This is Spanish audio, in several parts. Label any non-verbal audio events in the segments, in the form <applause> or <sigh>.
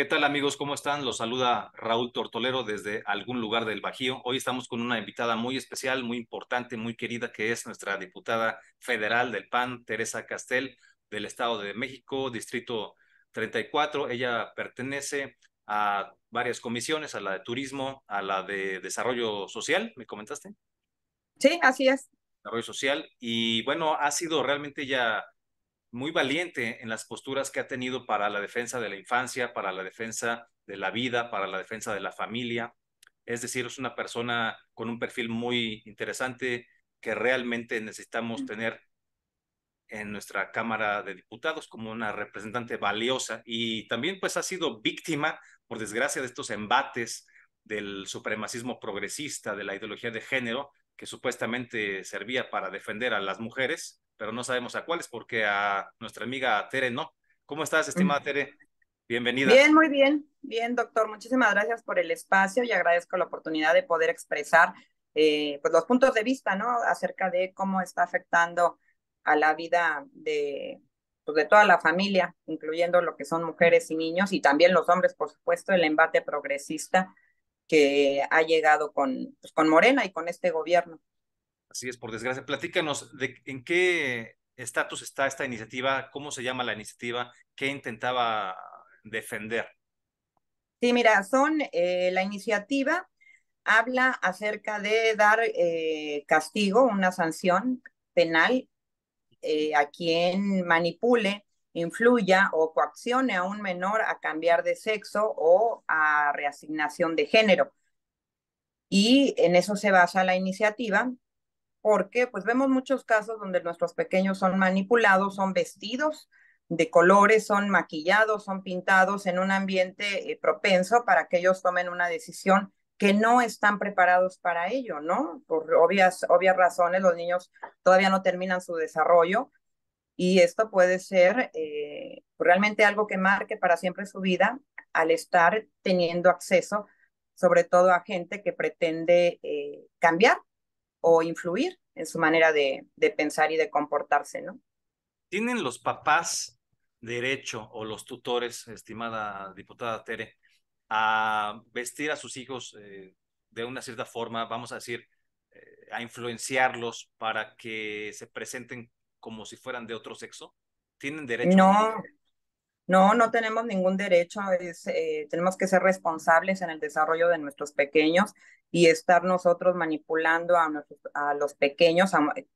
¿Qué tal amigos? ¿Cómo están? Los saluda Raúl Tortolero desde algún lugar del Bajío. Hoy estamos con una invitada muy especial, muy importante, muy querida, que es nuestra diputada federal del PAN, Teresa Castel, del Estado de México, Distrito 34. Ella pertenece a varias comisiones, a la de turismo, a la de desarrollo social, ¿me comentaste? Sí, así es. Desarrollo social. Y bueno, ha sido realmente ya muy valiente en las posturas que ha tenido para la defensa de la infancia, para la defensa de la vida, para la defensa de la familia. Es decir, es una persona con un perfil muy interesante que realmente necesitamos mm. tener en nuestra Cámara de Diputados como una representante valiosa y también pues ha sido víctima, por desgracia, de estos embates del supremacismo progresista, de la ideología de género, que supuestamente servía para defender a las mujeres, pero no sabemos a cuáles porque a nuestra amiga Tere no. ¿Cómo estás, estimada Tere? Bienvenida. Bien, muy bien. Bien, doctor. Muchísimas gracias por el espacio y agradezco la oportunidad de poder expresar eh, pues los puntos de vista, ¿no? Acerca de cómo está afectando a la vida de, pues, de toda la familia, incluyendo lo que son mujeres y niños y también los hombres, por supuesto, el embate progresista que ha llegado con, pues, con Morena y con este gobierno. Así es, por desgracia. Platícanos en qué estatus está esta iniciativa, cómo se llama la iniciativa, qué intentaba defender. Sí, mira, son eh, la iniciativa habla acerca de dar eh, castigo, una sanción penal eh, a quien manipule, influya o coaccione a un menor a cambiar de sexo o a reasignación de género. Y en eso se basa la iniciativa porque pues vemos muchos casos donde nuestros pequeños son manipulados, son vestidos de colores, son maquillados, son pintados en un ambiente eh, propenso para que ellos tomen una decisión que no están preparados para ello, ¿no? Por obvias, obvias razones, los niños todavía no terminan su desarrollo y esto puede ser eh, realmente algo que marque para siempre su vida al estar teniendo acceso sobre todo a gente que pretende eh, cambiar o influir en su manera de, pensar y de comportarse, ¿no? ¿Tienen los papás derecho o los tutores, estimada diputada Tere, a vestir a sus hijos eh, de una cierta forma, vamos a decir, eh, a influenciarlos para que se presenten como si fueran de otro sexo? ¿Tienen derecho? No, no, no tenemos ningún derecho, eh, tenemos que ser responsables en el desarrollo de nuestros pequeños y estar nosotros manipulando a, los pequeños,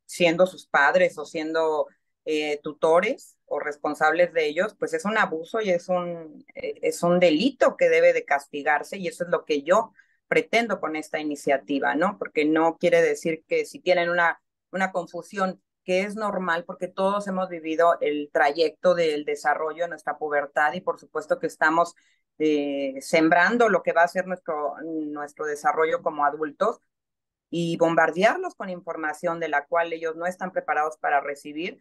siendo sus padres o siendo eh, tutores o responsables de ellos, pues es un abuso y es un, eh, es un delito que debe de castigarse y eso es lo que yo pretendo con esta iniciativa, ¿no? Porque no quiere decir que si tienen una, una confusión que es normal porque todos hemos vivido el trayecto del desarrollo de nuestra pubertad y por supuesto que estamos eh, sembrando lo que va a ser nuestro, nuestro desarrollo como adultos y bombardearlos con información de la cual ellos no están preparados para recibir,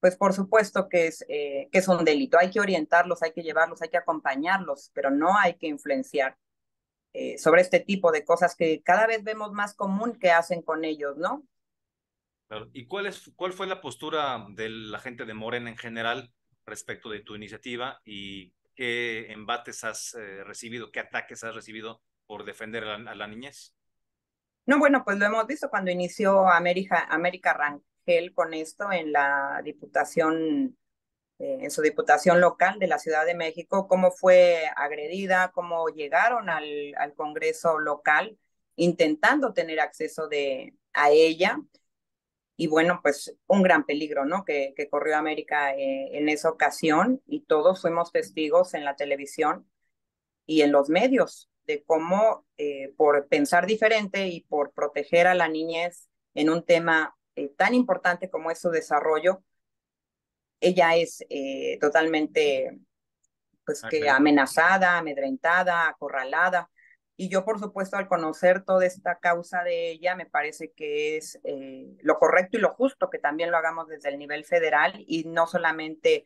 pues por supuesto que es, eh, que es un delito. Hay que orientarlos, hay que llevarlos, hay que acompañarlos, pero no hay que influenciar eh, sobre este tipo de cosas que cada vez vemos más común que hacen con ellos, ¿no? ¿Y cuál, es, cuál fue la postura de la gente de Morena en general respecto de tu iniciativa y qué embates has eh, recibido, qué ataques has recibido por defender a la, niñez? No, bueno, pues lo hemos visto cuando inició América, América Rangel con esto en la diputación, eh, en su diputación local de la Ciudad de México, cómo fue agredida, cómo llegaron al, al Congreso local intentando tener acceso de, a ella y bueno, pues un gran peligro, ¿no? Que, que corrió América eh, en esa ocasión y todos fuimos testigos en la televisión y en los medios de cómo eh, por pensar diferente y por proteger a la niñez en un tema eh, tan importante como es su desarrollo, ella es totalmente pues ah, que amenazada, amedrentada, acorralada y yo, por supuesto, al conocer toda esta causa de ella, me parece que es eh, lo correcto y lo justo que también lo hagamos desde el nivel federal y no solamente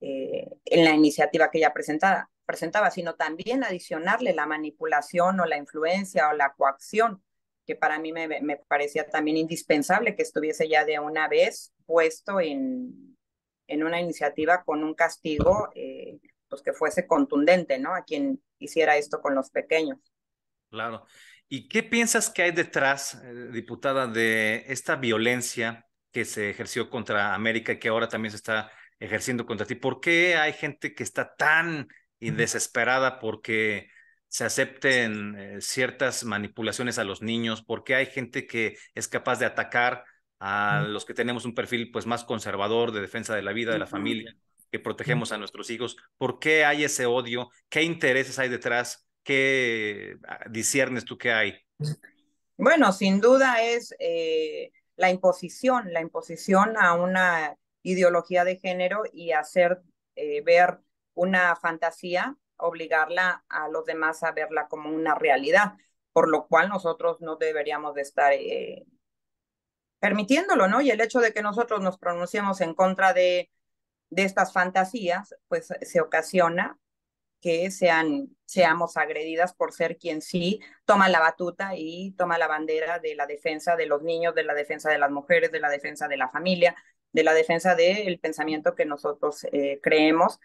eh, en la iniciativa que ella presentada, presentaba, sino también adicionarle la manipulación o la influencia o la coacción, que para mí me, parecía también indispensable que estuviese ya de una vez puesto en, en una iniciativa con un castigo. Eh, pues que fuese contundente, ¿no? A quien hiciera esto con los pequeños. Claro. ¿Y qué piensas que hay detrás, eh, diputada, de esta violencia que se ejerció contra América y que ahora también se está ejerciendo contra ti? ¿Por qué hay gente que está tan desesperada porque se acepten eh, ciertas manipulaciones a los niños? ¿Por qué hay gente que es capaz de atacar a los que tenemos un perfil pues más conservador de defensa de la vida, de la familia? protegemos a nuestros hijos, por qué hay ese odio, qué intereses hay detrás, qué ah, disiernes tú que hay. Bueno, sin duda es eh, la imposición, la imposición a una ideología de género y hacer eh, ver una fantasía, obligarla a los demás a verla como una realidad, por lo cual nosotros no deberíamos de estar eh, permitiéndolo, ¿no? Y el hecho de que nosotros nos pronunciemos en contra de de estas fantasías, pues se ocasiona que sean, seamos agredidas por ser quien sí toma la batuta y toma la bandera de la defensa de los niños, de la defensa de las mujeres, de la defensa de la familia, de la defensa del pensamiento que nosotros eh, creemos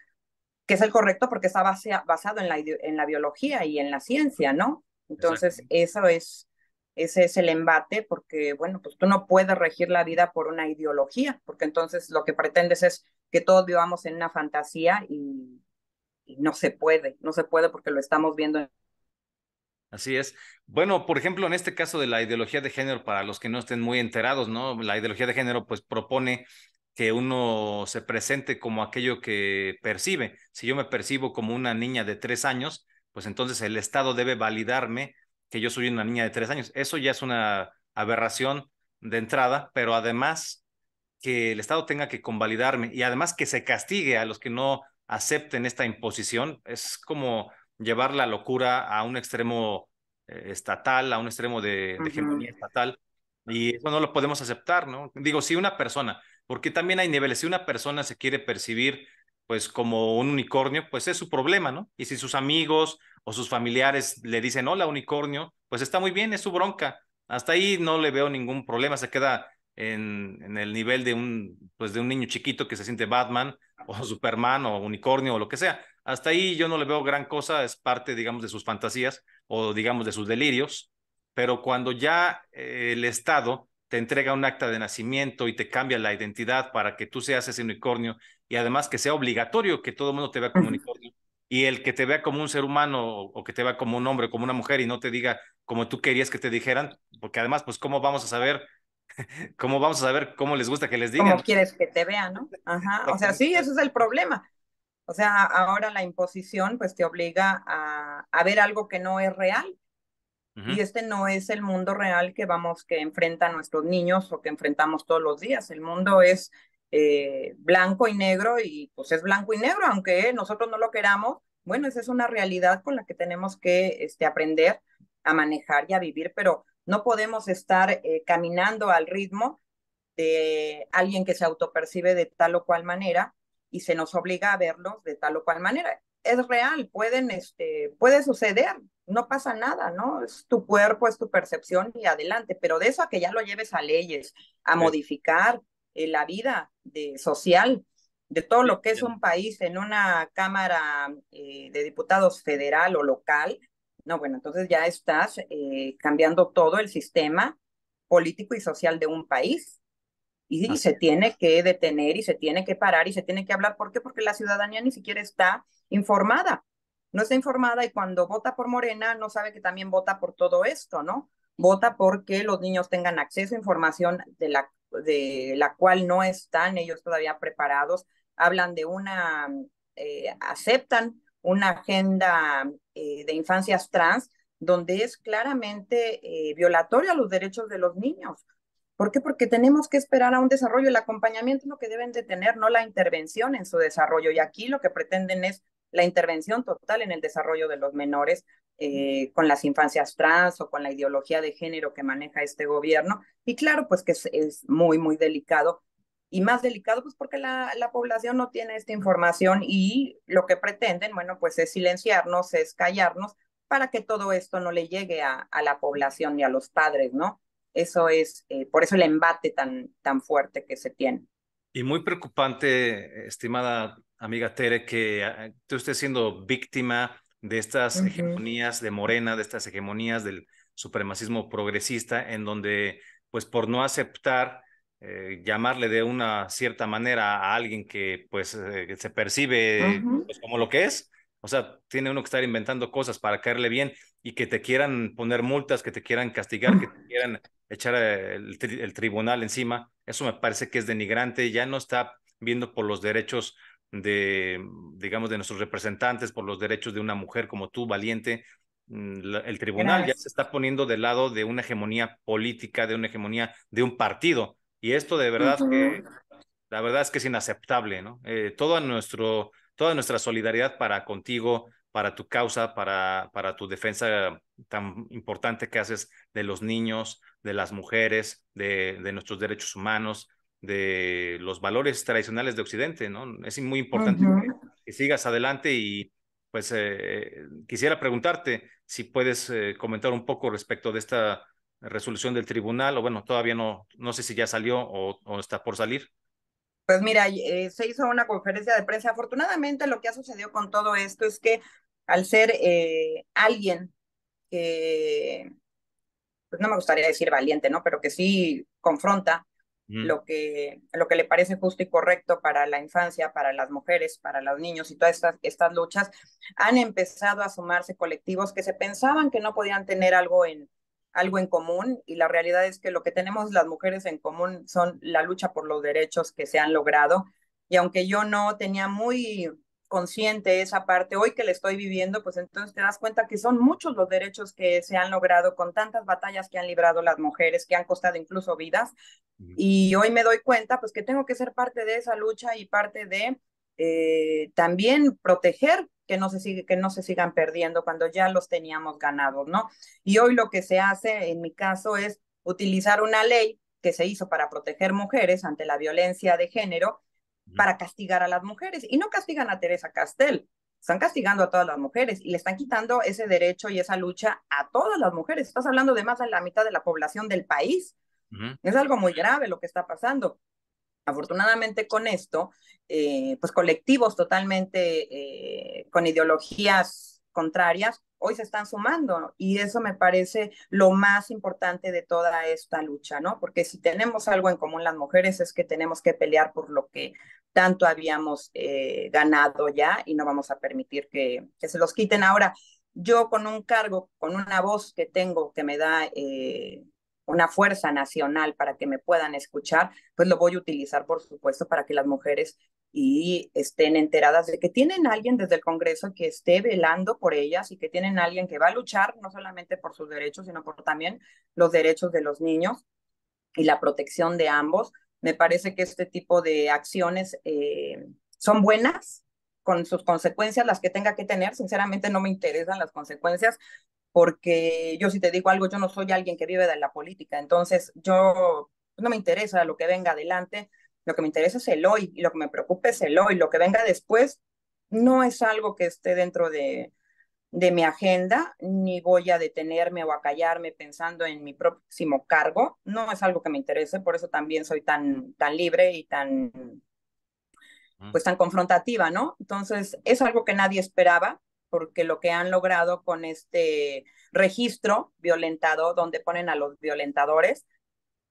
que es el correcto porque está basado en la, en la biología y en la ciencia, ¿no? Entonces, eso es ese es el embate, porque, bueno, pues tú no puedes regir la vida por una ideología, porque entonces lo que pretendes es que todos vivamos en una fantasía y, no se puede, no se puede porque lo estamos viendo. Así es. Bueno, por ejemplo, en este caso de la ideología de género, para los que no estén muy enterados, ¿no? La ideología de género pues propone que uno se presente como aquello que percibe. Si yo me percibo como una niña de tres años, pues entonces el Estado debe validarme que yo soy una niña de tres años. Eso ya es una aberración de entrada, pero además que el Estado tenga que convalidarme y además que se castigue a los que no acepten esta imposición, es como llevar la locura a un extremo eh, estatal, a un extremo de, hegemonía estatal, y eso no lo podemos aceptar, ¿no? Digo, si una persona, porque también hay niveles, si una persona se quiere percibir pues como un unicornio, pues es su problema, ¿no? Y si sus amigos, o sus familiares le dicen hola unicornio, pues está muy bien, es su bronca. Hasta ahí no le veo ningún problema, se queda en, en, el nivel de un, pues de un niño chiquito que se siente Batman o <laughs> Superman o unicornio o lo que sea. Hasta ahí yo no le veo gran cosa, es parte, digamos, de sus fantasías o, digamos, de sus delirios. Pero cuando ya eh, el Estado te entrega un acta de nacimiento y te cambia la identidad para que tú seas ese unicornio y además que sea obligatorio que todo el mundo te vea como unicornio, y el que te vea como un ser humano o que te vea como un hombre, como una mujer y no te diga como tú querías que te dijeran, porque además, pues, ¿cómo vamos a saber? <laughs> ¿Cómo vamos a saber cómo les gusta que les digan? ¿Cómo quieres que te vean, no? Ajá, o sea, sí, ese es el problema. O sea, ahora la imposición pues te obliga a, a ver algo que no es real. Y este no es el mundo real que vamos, que enfrentan nuestros niños o que enfrentamos todos los días. El mundo es eh, blanco y negro y pues es blanco y negro, aunque nosotros no lo queramos, bueno, esa es una realidad con la que tenemos que este, aprender a manejar y a vivir, pero no podemos estar eh, caminando al ritmo de alguien que se autopercibe de tal o cual manera y se nos obliga a verlos de tal o cual manera. Es real, pueden, este, puede suceder, no pasa nada, ¿no? Es tu cuerpo, es tu percepción y adelante, pero de eso a que ya lo lleves a leyes, a modificar eh, la vida, de social, de todo lo que es un país en una Cámara eh, de Diputados federal o local, no, bueno, entonces ya estás eh, cambiando todo el sistema político y social de un país. Y, se tiene que detener y se tiene que parar y se tiene que hablar. ¿Por qué? Porque la ciudadanía ni siquiera está informada. No está informada y cuando vota por Morena no sabe que también vota por todo esto, ¿no? Vota porque los niños tengan acceso a información de la de la cual no están ellos todavía preparados. Hablan de una, eh, aceptan una agenda eh, de infancias trans donde es claramente eh, violatoria los derechos de los niños. ¿Por qué? Porque tenemos que esperar a un desarrollo. El acompañamiento es lo que deben de tener, no la intervención en su desarrollo. Y aquí lo que pretenden es la intervención total en el desarrollo de los menores, eh, con las infancias trans o con la ideología de género que maneja este gobierno. Y claro, pues que es, muy, muy delicado. Y más delicado, pues porque la, población no tiene esta información y lo que pretenden, bueno, pues es silenciarnos, es callarnos para que todo esto no le llegue a, la población ni a los padres, ¿no? Eso es, eh, por eso el embate tan, tan fuerte que se tiene. Y muy preocupante, estimada amiga Tere, que ah, tú estés siendo víctima de estas hegemonías de Morena, de estas hegemonías del supremacismo progresista, en donde, pues por no aceptar eh, llamarle de una cierta manera a alguien que pues eh, se percibe pues, como lo que es, o sea, tiene uno que estar inventando cosas para caerle bien y que te quieran poner multas, que te quieran castigar, que te <laughs> quieran echar eh, el, el tribunal encima. Eso me parece que es denigrante, ya no está viendo por los derechos de, mm, digamos, de nuestros representantes por los derechos de una mujer como tú, valiente, mm, el tribunal ya se está poniendo del lado de una hegemonía política, de una hegemonía de un partido. Y esto de verdad la verdad es que es inaceptable, ¿no? Eh, nuestro, toda nuestra solidaridad para contigo, para tu causa, para, para tu defensa tan importante que haces de los niños, de las mujeres, de nuestros derechos humanos, de los valores tradicionales de Occidente, ¿no? Es muy importante que, sigas adelante y pues eh, quisiera preguntarte si puedes eh, comentar un poco respecto de esta resolución del tribunal, o bueno, todavía no, no sé si ya salió o, está por salir. Pues mira, eh, se hizo una conferencia de prensa. Afortunadamente lo que ha sucedido con todo esto es que al ser alguien que, pues no me gustaría decir valiente, ¿no? Pero que sí confronta lo, que, lo que le parece justo y correcto para la infancia, para las mujeres, para los niños y todas estas, estas luchas, han empezado a sumarse colectivos que se pensaban que no podían tener algo en, algo en común y la realidad es que lo que tenemos las mujeres en común son la lucha por los derechos que se han logrado. Y aunque yo no tenía muy consciente esa parte, hoy que le estoy viviendo, pues entonces te das cuenta que son muchos los derechos que se han logrado con tantas batallas que han librado las mujeres, que han costado incluso vidas. Y hoy me doy cuenta, pues que tengo que ser parte de esa lucha y parte de eh, también proteger que no, se que no se sigan perdiendo cuando ya los teníamos ganados, ¿no? Y hoy lo que se hace, en mi caso, es utilizar una ley que se hizo para proteger mujeres ante la violencia de género para castigar a las mujeres. Y no castigan a Teresa Castel, están castigando a todas las mujeres y le están quitando ese derecho y esa lucha a todas las mujeres. Estás hablando de más de la mitad de la población del país. Es algo muy grave lo que está pasando. Afortunadamente con esto, eh, pues colectivos totalmente eh, con ideologías contrarias, hoy se están sumando y eso me parece lo más importante de toda esta lucha, ¿no? Porque si tenemos algo en común las mujeres es que tenemos que pelear por lo que tanto habíamos eh, ganado ya y no vamos a permitir que, se los quiten. Ahora, yo con un cargo, con una voz que tengo que me da... Eh, una fuerza nacional para que me puedan escuchar, pues lo voy a utilizar, por supuesto, para que las mujeres y estén enteradas de que tienen alguien desde el Congreso que esté velando por ellas y que tienen alguien que va a luchar no solamente por sus derechos, sino por también los derechos de los niños y la protección de ambos. Me parece que este tipo de acciones eh, son buenas, con sus consecuencias, las que tenga que tener. Sinceramente no me interesan las consecuencias, porque yo si te digo algo, yo no soy alguien que vive de la política, entonces yo no me interesa lo que venga adelante, lo que me interesa es el hoy lo que me preocupa es el hoy. Lo que venga después no es algo que esté dentro de, mi agenda, ni voy a detenerme o a callarme pensando en mi próximo cargo. No es algo que me interese, por eso también soy tan, tan libre y tan, pues tan confrontativa, ¿no? Entonces, es algo que nadie esperaba, porque lo que han logrado con este registro violentado, donde ponen a los violentadores,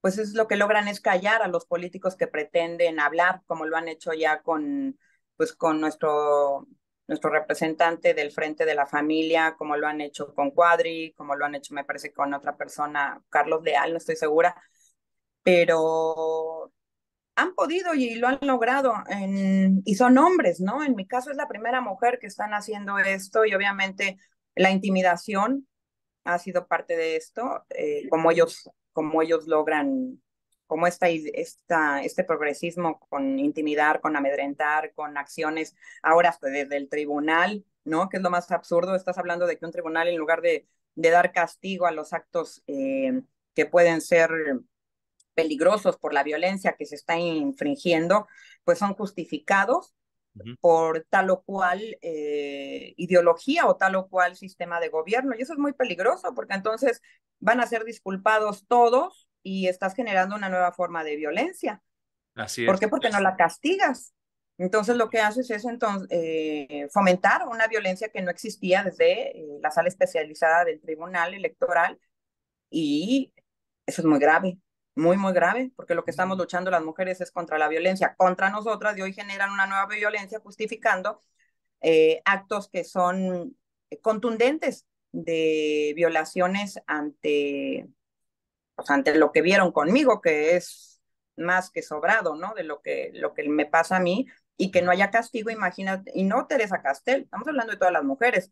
pues es lo que logran es callar a los políticos que pretenden hablar, como lo han hecho ya con, pues con nuestro, nuestro representante del Frente de la Familia, como lo han hecho con Cuadri, como lo han hecho, me parece, con otra persona, Carlos Leal, no estoy segura, pero han podido y lo han logrado y son hombres, ¿no? En mi caso es la primera mujer que están haciendo esto y obviamente la intimidación ha sido parte de esto, eh, como ellos cómo ellos logran, cómo esta, esta, este progresismo con intimidar, con amedrentar, con acciones, ahora desde el tribunal, ¿no? Que es lo más absurdo, estás hablando de que un tribunal en lugar de, de dar castigo a los actos eh, que pueden ser peligrosos por la violencia que se está infringiendo, pues son justificados por tal o cual eh, ideología o tal o cual sistema de gobierno. Y eso es muy peligroso porque entonces van a ser disculpados todos y estás generando una nueva forma de violencia. Así es. ¿Por qué? Porque no la castigas. Entonces lo que haces es entonces, eh, fomentar una violencia que no existía desde eh, la sala especializada del Tribunal Electoral y eso es muy grave muy, muy grave, porque lo que estamos luchando las mujeres es contra la violencia contra nosotras y hoy generan una nueva violencia justificando eh, actos que son contundentes de violaciones ante, pues, ante lo que vieron conmigo, que es más que sobrado, ¿no? De lo que, lo que me pasa a mí y que no haya castigo, imagínate, y no Teresa Castel, estamos hablando de todas las mujeres.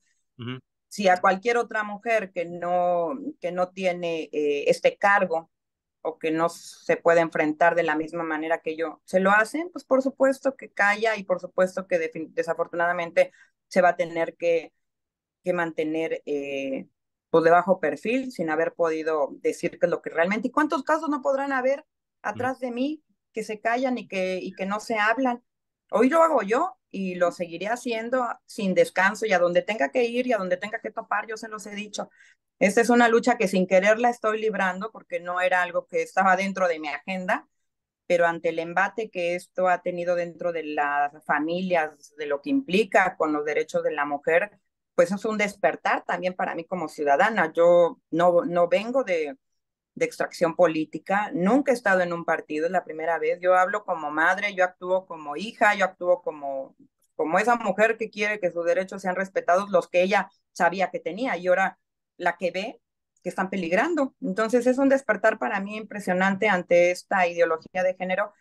Si a cualquier otra mujer que no, que no tiene eh, este cargo o que no se puede enfrentar de la misma manera que yo, se lo hacen, pues por supuesto que calla y por supuesto que desafortunadamente se va a tener que, que mantener eh, pues de bajo perfil sin haber podido decir que es lo que realmente. ¿Y cuántos casos no podrán haber atrás de mí que se callan y que, y que no se hablan? Hoy lo hago yo y lo seguiré haciendo sin descanso y a donde tenga que ir y a donde tenga que topar, yo se los he dicho. Esta es una lucha que sin querer la estoy librando porque no era algo que estaba dentro de mi agenda, pero ante el embate que esto ha tenido dentro de las familias, de lo que implica con los derechos de la mujer, pues es un despertar también para mí como ciudadana. Yo no, no vengo de, extracción política, nunca he estado en un partido, es la primera vez. Yo hablo como madre, yo actúo como hija, yo actúo como, como esa mujer que quiere que sus derechos sean respetados, los que ella sabía que tenía. Y ahora la que ve que están peligrando. Entonces es un despertar para mí impresionante ante esta ideología de género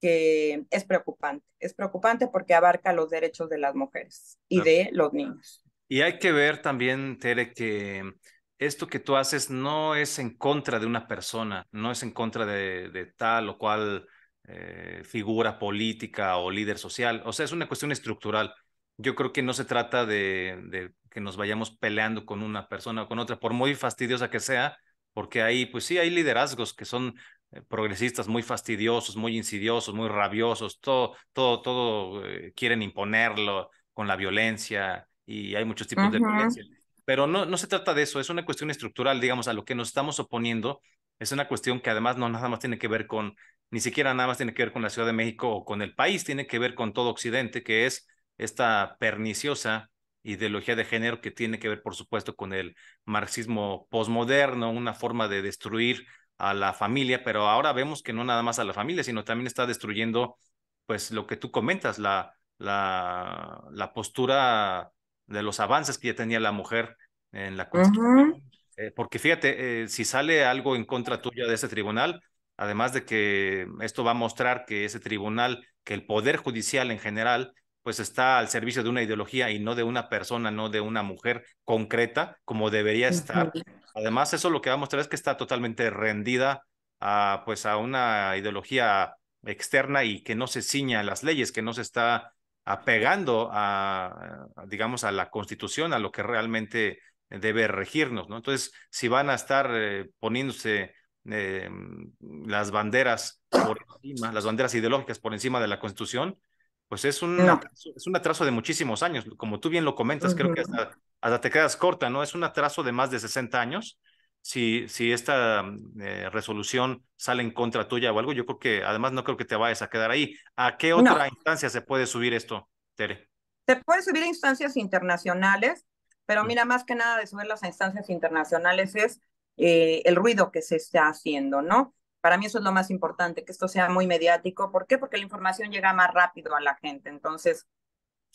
que es preocupante. Es preocupante porque abarca los derechos de las mujeres y de los niños. Y hay que ver también, Tere, que esto que tú haces no es en contra de una persona, no es en contra de, tal o cual eh, figura política o líder social. O sea, es una cuestión estructural yo creo que no se trata de, que nos vayamos peleando con una persona o con otra, por muy fastidiosa que sea, porque ahí, pues sí, hay liderazgos que son eh, progresistas muy fastidiosos, muy insidiosos, muy rabiosos, todo, todo, todo eh, quieren imponerlo con la violencia y hay muchos tipos de violencia. Pero no, no se trata de eso, es una cuestión estructural, digamos, a lo que nos estamos oponiendo. Es una cuestión que además no nada más tiene que ver con, ni siquiera nada más tiene que ver con la Ciudad de México o con el país, tiene que ver con todo Occidente, que es esta perniciosa ideología de género que tiene que ver, por supuesto, con el marxismo posmoderno, una forma de destruir a la familia, pero ahora vemos que no nada más a la familia, sino también está destruyendo, pues, lo que tú comentas, la, la, postura de los avances que ya tenía la mujer en la cuestión. Eh, porque fíjate, eh, si sale algo en contra tuya de ese tribunal, además de que esto va a mostrar que ese tribunal, que el Poder Judicial en general pues está al servicio de una ideología y no de una persona, no de una mujer concreta como debería estar. Además, eso lo que va a mostrar es que está totalmente rendida a, pues, a una ideología externa y que no se ciña a las leyes, que no se está apegando a, digamos, a la constitución, a lo que realmente debe regirnos, ¿no? Entonces, si van a estar eh, poniéndose em, las banderas por encima, las banderas ideológicas por encima de la constitución, pues es un, atraso, es un atraso de muchísimos años, como tú bien lo comentas, creo que hasta, hasta, te quedas corta, ¿no? Es un atraso de más de 60 años. Si, si esta eh, resolución sale en contra tuya o algo, yo creo que además no creo que te vayas a quedar ahí. ¿A qué otra instancia se puede subir esto, Tere? Se puede subir a instancias internacionales, pero mm. mira, más que nada de subir las instancias internacionales es eh, el ruido que se está haciendo, ¿no? Para mí eso es lo más importante, que esto sea muy mediático. ¿Por qué? Porque la información llega más rápido a la gente. Entonces,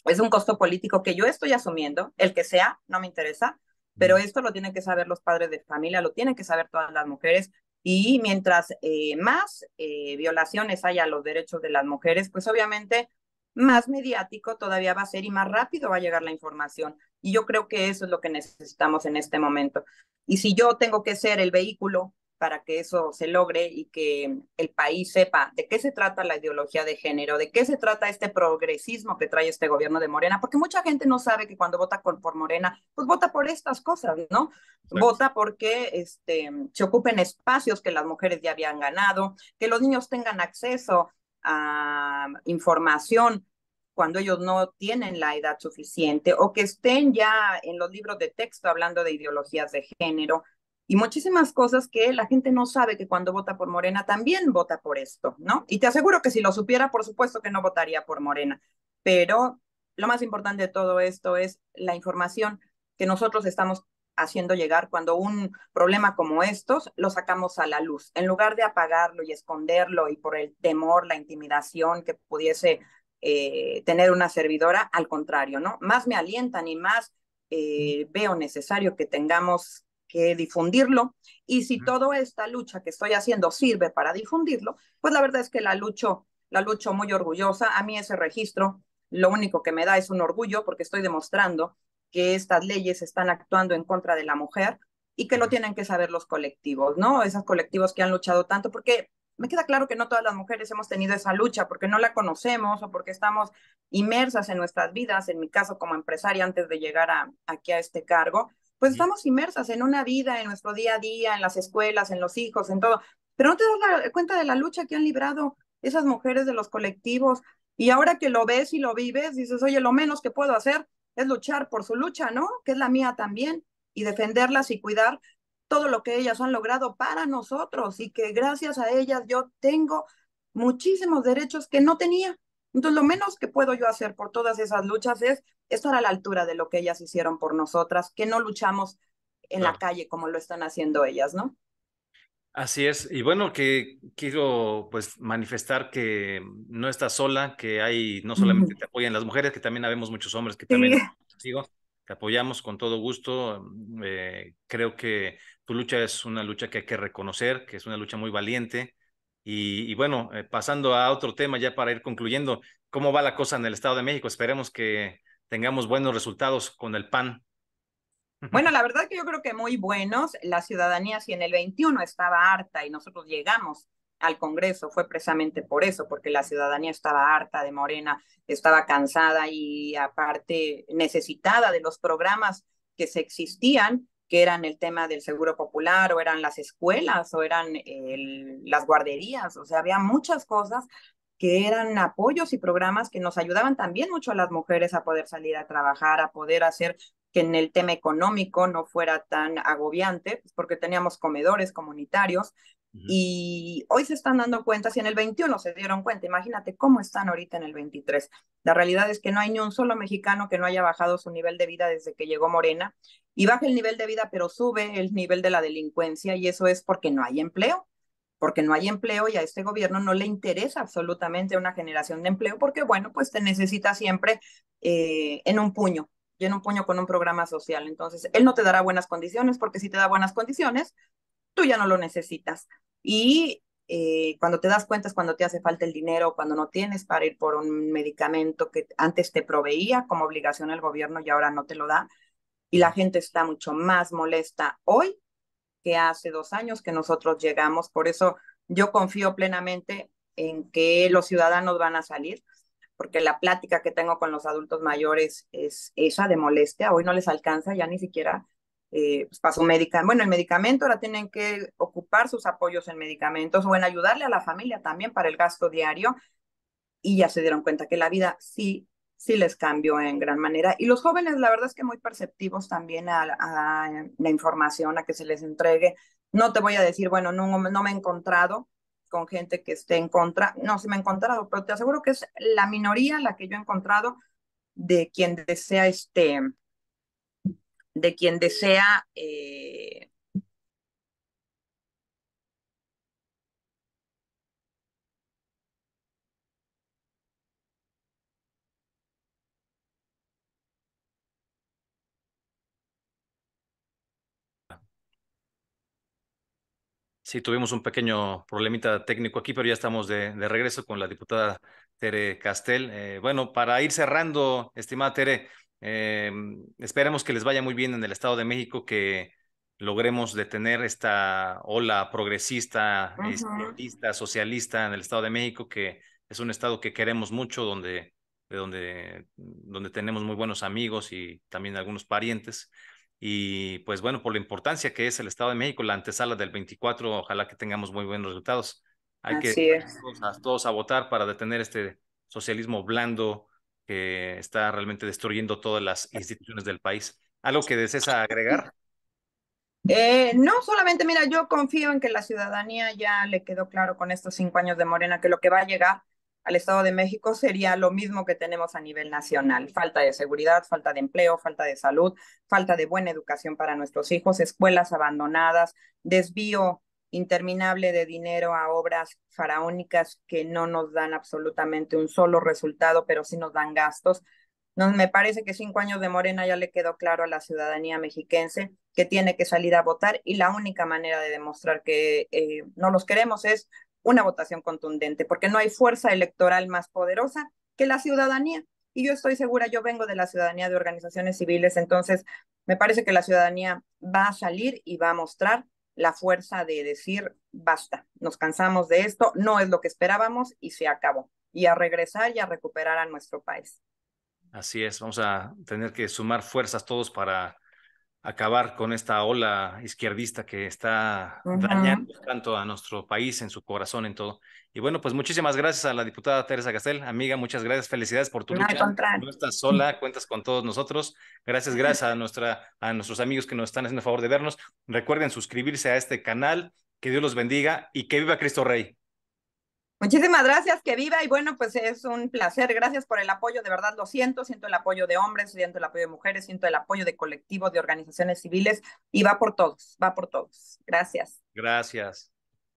es un costo político que yo estoy asumiendo, el que sea, no me interesa, pero esto lo tienen que saber los padres de familia, lo tienen que saber todas las mujeres. Y mientras eh, más eh, violaciones haya a los derechos de las mujeres, pues obviamente más mediático todavía va a ser y más rápido va a llegar la información. Y yo creo que eso es lo que necesitamos en este momento. Y si yo tengo que ser el vehículo para que eso se logre y que el país sepa de qué se trata la ideología de género, de qué se trata este progresismo que trae este gobierno de Morena, porque mucha gente no sabe que cuando vota por Morena, pues vota por estas cosas, ¿no? Vota porque este, se ocupen espacios que las mujeres ya habían ganado, que los niños tengan acceso a información cuando ellos no tienen la edad suficiente o que estén ya en los libros de texto hablando de ideologías de género y muchísimas cosas que la gente no sabe que cuando vota por Morena también vota por esto, ¿no? Y te aseguro que si lo supiera, por supuesto que no votaría por Morena, pero lo más importante de todo esto es la información que nosotros estamos haciendo llegar cuando un problema como estos lo sacamos a la luz, en lugar de apagarlo y esconderlo y por el temor, la intimidación que pudiese eh, tener una servidora, al contrario, ¿no? Más me alientan y más eh, veo necesario que tengamos que difundirlo. Y si toda esta lucha que estoy haciendo sirve para difundirlo, pues la verdad es que la lucho, la lucho muy orgullosa. A mí ese registro lo único que me da es un orgullo porque estoy demostrando que estas leyes están actuando en contra de la mujer y que lo tienen que saber los colectivos, ¿no? Esos colectivos que han luchado tanto, porque me queda claro que no todas las mujeres hemos tenido esa lucha porque no la conocemos o porque estamos inmersas en nuestras vidas, en mi caso como empresaria antes de llegar a, aquí a este cargo, pues estamos inmersas en una vida, en nuestro día a día, en las escuelas, en los hijos, en todo. Pero no te das cuenta de la lucha que han librado esas mujeres de los colectivos. Y ahora que lo ves y lo vives, dices, oye, lo menos que puedo hacer es luchar por su lucha, ¿no? Que es la mía también, y defenderlas y cuidar todo lo que ellas han logrado para nosotros y que gracias a ellas yo tengo muchísimos derechos que no tenía entonces, lo menos que puedo yo hacer por todas esas luchas es estar a la altura de lo que ellas hicieron por nosotras, que no luchamos en la calle como lo están haciendo ellas, ¿no? Así es, y bueno, que quiero pues manifestar que no estás sola, que hay, no solamente te apoyan las mujeres, que también habemos muchos hombres que también te apoyamos con todo gusto. Mm, eh, creo que tu lucha es una lucha que hay que reconocer, que es una lucha muy valiente, y, bueno, eh, pasando a otro tema ya para ir concluyendo, ¿cómo va la cosa en el Estado de México? Esperemos que tengamos buenos resultados con el PAN. Bueno, <laughs> la verdad que yo creo que muy buenos. La ciudadanía, si en el 21 estaba harta y nosotros llegamos al Congreso, fue precisamente por eso, porque la ciudadanía estaba harta de Morena, estaba cansada y aparte necesitada de los programas que se existían que eran el tema del seguro popular o eran las escuelas o eran las guarderías, o sea, había muchas cosas que eran apoyos y programas que nos ayudaban también mucho a las mujeres a poder salir a trabajar, a poder hacer que en el tema económico no fuera tan agobiante, pues, porque teníamos comedores comunitarios, y hoy se están dando cuenta, si en el 21 se dieron cuenta, imagínate cómo están ahorita en el 23. La realidad es que no hay ni un solo mexicano que no haya bajado su nivel de vida desde que llegó Morena. Y baja el nivel de vida, pero sube el nivel de la delincuencia y eso es porque no hay empleo porque no hay empleo y a este gobierno no le interesa absolutamente una generación de empleo, porque bueno, pues te necesita siempre eh, en un puño, y en un puño con un programa social. Entonces, él no te dará buenas condiciones, porque si te da buenas condiciones, tú ya no lo necesitas. Y eh, cuando te das cuenta es cuando te hace falta el dinero, cuando no tienes para ir por un medicamento que antes te proveía como obligación el gobierno y ahora no te lo da. Y la gente está mucho más molesta hoy que hace dos años que nosotros llegamos. Por eso yo confío plenamente en que los ciudadanos van a salir, porque la plática que tengo con los adultos mayores es esa de molestia. Hoy no les alcanza ya ni siquiera eh, pues pasó bueno, el medicamento, ahora tienen que ocupar sus apoyos en medicamentos o en ayudarle a la familia también para el gasto diario y ya se dieron cuenta que la vida sí, sí les cambió en gran manera. Y los jóvenes, la verdad es que muy perceptivos también a, la información, a que se les entregue. No te voy a decir, bueno, no, no me he encontrado, con gente que esté en contra. No, se me ha encontrado, pero te aseguro que es la minoría la que yo he encontrado de quien desea este de quien desea eh, Sí, tuvimos un pequeño problemita técnico aquí, pero ya estamos de, regreso con la diputada Tere Castel. Eh, bueno, para ir cerrando, estimada Tere, Em, esperemos que les vaya muy bien en el Estado de México, que logremos detener esta ola progresista, socialista en el Estado de México, que es un estado que queremos mucho, donde, de donde, donde tenemos muy buenos amigos y también algunos parientes. Y pues bueno, por la importancia que es el Estado de México, la antesala del 24, ojalá que tengamos muy buenos resultados. Hay que a todos a votar para detener este socialismo blando, que está realmente destruyendo todas las instituciones del país. ¿Algo que desees agregar? Eh, no, solamente mira, yo confío en que la ciudadanía ya le quedó claro con estos cinco años de Morena que lo que va a llegar al Estado de México sería lo mismo que tenemos a nivel nacional. Falta de seguridad, falta de empleo, falta de salud, falta de buena educación para nuestros hijos, escuelas abandonadas, desvío interminable de dinero a obras faraónicas que no nos dan absolutamente un solo resultado, pero sí nos dan gastos. No, me parece que cinco años de Morena ya le quedó claro a la ciudadanía mexiquense que tiene que salir a votar y la única manera de demostrar que eh, no los queremos es una votación contundente, porque no hay fuerza electoral más poderosa que la ciudadanía. Y yo estoy segura, yo vengo de la ciudadanía de organizaciones civiles, entonces me parece que la ciudadanía va a salir y va a mostrar la fuerza de decir, basta, nos cansamos de esto, no es lo que esperábamos y se acabó, y a regresar y a recuperar a nuestro país. Así es, vamos a tener que sumar fuerzas todos para acabar con esta ola izquierdista que está dañando tanto a nuestro país, en su corazón, en todo. Y bueno, pues muchísimas gracias a la diputada Teresa Castel. Amiga, muchas gracias. Felicidades por tu lucha. No estás <laughs> sola, cuentas con todos nosotros. Gracias, gracias a, nuestra, a nuestros amigos que nos están haciendo el favor de vernos. Recuerden suscribirse a este canal. Que Dios los bendiga y que viva Cristo Rey. Muchísimas gracias, que viva y bueno, pues es un placer. Gracias por el apoyo, de verdad lo siento, siento el apoyo de hombres, siento el apoyo de mujeres, siento el apoyo de colectivos, de organizaciones civiles y va por todos, va por todos. Gracias. Gracias.